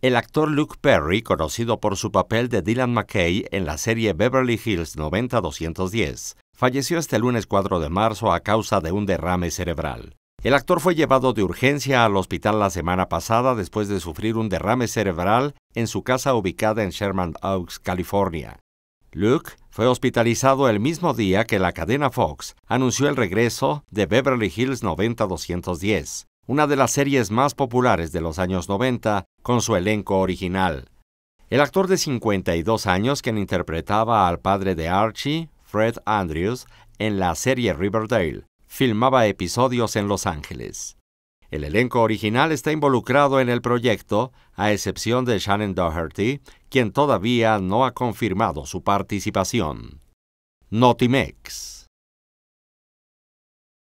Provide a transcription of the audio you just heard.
El actor Luke Perry, conocido por su papel de Dylan McKay en la serie Beverly Hills 90210, falleció este lunes 4 de marzo a causa de un derrame cerebral. El actor fue llevado de urgencia al hospital la semana pasada después de sufrir un derrame cerebral en su casa ubicada en Sherman Oaks, California. Luke fue hospitalizado el mismo día que la cadena Fox anunció el regreso de Beverly Hills 90210, una de las series más populares de los años 90 con su elenco original. El actor de 52 años quien interpretaba al padre de Archie, Fred Andrews, en la serie Riverdale, filmaba episodios en Los Ángeles. El elenco original está involucrado en el proyecto, a excepción de Shannon Doherty, quien todavía no ha confirmado su participación. Notimex